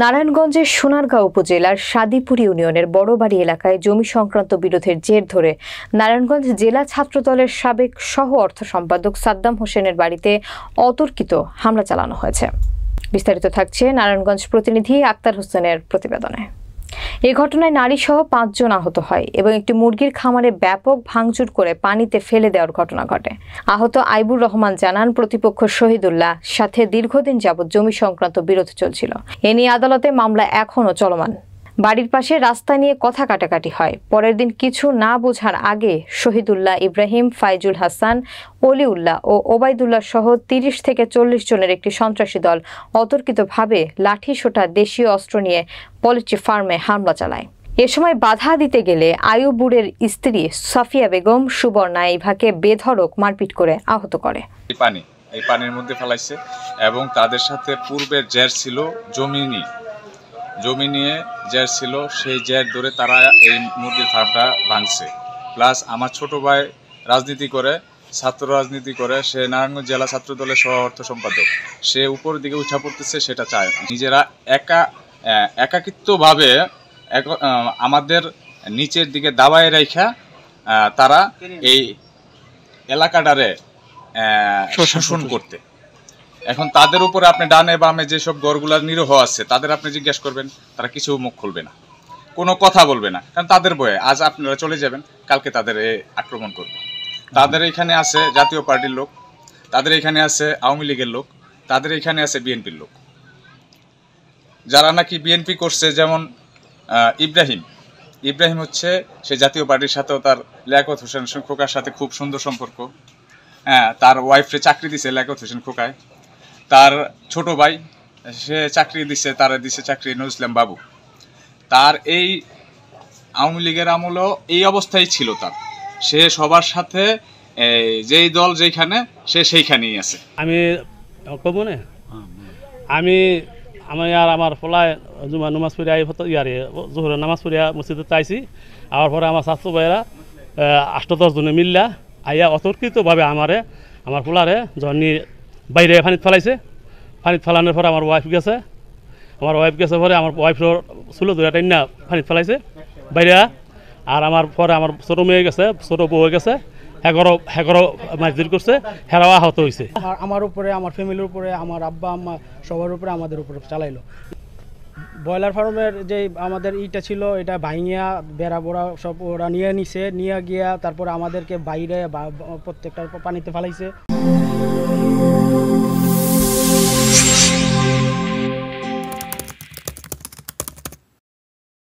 নারায়ণগঞ্জের সোনারগাঁও উপজেলার সাদিপুরি ইউনিয়নের বড়বাড়ি এলাকায় জমি সংক্রান্ত বিরোধের জের ধরে নারায়ণগঞ্জ জেলা ছাত্রদলের সাবেক সহ অর্থ সম্পাদক সাদ্দাম হোসেনের বাড়িতে অতর্কিত হামলা চালানো হয়েছে বিস্তারিত থাকছে নারায়ণগঞ্জ প্রতিনিধি আক্তার হোসেনের প্রতিবেদনে এ ঘটনায় নারীসহ পাঁচজন আহত হয় এবং একটি মুরগির খামারে ব্যাপক ভাঙচুর করে পানিতে ফেলে দেওয়ার ঘটনা ঘটে আহত আইবুর রহমান জানান প্রতিপক্ষ শহীদুল্লাহ সাথে দীর্ঘদিন যাবৎ জমি সংক্রান্ত বিরোধ চলছিল এ নিয়ে আদালতে মামলা এখনও চলমান বাড়ির পাশে রাস্তা নিয়ে কথা কাটাকাটি হয় পরের দিন কিছু না বোঝার আগে শহীদুল্লাহ ইব্রাহিম ফাইজুল হাসান অলিউল্লাহ ও ওবায়দুল্লাহ সহ তিরিশ থেকে চল্লিশ জনের একটি সন্ত্রাসী দল অতর্কিতভাবে লাঠি সোটা দেশীয় অস্ত্র নিয়ে পলিট্রি ফার্মে হামলা চালায় এ সময় বাধা দিতে গেলে আয়ুবুরের স্ত্রী সাফিয়া বেগম সুবর্ণা ইভাকে বেধড়ক মারপিট করে আহত করে পানি এই পানির মধ্যে ফেলাইছে এবং তাদের সাথে পূর্বে জের ছিল জমিনি জমি নিয়ে জের ছিল সেই জের ধরে তারা এই মুরগির ফার্মটা ভাঙছে প্লাস আমার ছোট ভাই রাজনীতি করে ছাত্র রাজনীতি করে সে নারায়ণগঞ্জ জেলা ছাত্র দলের সহ অর্থ সম্পাদক সে উপর দিকে উঠা পড়তেছে সেটা চায় নিজেরা একা একাকিত্বভাবে আমাদের নিচের দিকে দাবায় রেখা তারা এই এলাকাটারে শোষণ করতে এখন তাদের উপরে আপনি ডানে বামে যেসব গড়গুলার নিরহ আছে তাদের আপনি জিজ্ঞেস করবেন তারা কিছু মুখ খুলবে না কোনো কথা বলবে না কারণ তাদের বয়ে আজ আপনারা চলে যাবেন কালকে তাদের আক্রমণ করবে তাদের এখানে আছে জাতীয় পার্টির লোক তাদের এখানে আছে আওয়ামী লীগের লোক তাদের এখানে আছে বিএনপির লোক যারা নাকি বিএনপি করছে যেমন ইব্রাহিম ইব্রাহিম হচ্ছে সে জাতীয় পার্টির সাথেও তার লিয়াকত হোসেন খোকার সাথে খুব সুন্দর সম্পর্ক হ্যাঁ তার ওয়াইফে চাকরি দিছে লিয়াকত হোসেন খোকায় তার ছোট ভাই সে চাকরি দিছে তারা দিছে চাকরি নজলাম বাবু তার এই আওয়ামী লীগের আমলও এই অবস্থায় ছিল তার সে সবার সাথে যেই দল যেখানে সে সেইখানেই আছে আমি কমনে আমি আমি আর আমার ফলায় জুমা নামাজ পড়িয়া ইয়ারে জোহরের নামাজ পড়িয়া মসজিদে চাইছি আমার পরে আমার ছাত্র ভাইয়েরা আষ্ট দশ জনে মিল্লা আইয়া অতর্কিতভাবে আমারে আমার পোলারে জন্নি বাইরে ফানিত ফেলাইছে ফানিত ফেলানোর পরে আমার ওয়াইফ গেছে আমার ওয়াইফ গেছে পরে আমার ওয়াইফ ছিল দুটা টাইম না ফানিত ফেলাইছে বাইরে আর আমার পরে আমার ছোটো মেয়ে গেছে ছোটো বউ গেছে এগারো এগারো মারধর করছে হেরাও আহত হয়েছে আমার উপরে আমার ফ্যামিলির উপরে আমার আব্বা আম্মা সবার উপরে আমাদের উপরে চালাইলো ব্রয়লার ফার্মের যে আমাদের ইটা ছিল এটা ভাঙিয়া বেড়া বোড়া সব ওরা নিয়ে নিছে নিয়ে গিয়া তারপর আমাদেরকে বাইরে প্রত্যেকটা পানিতে ফেলাইছে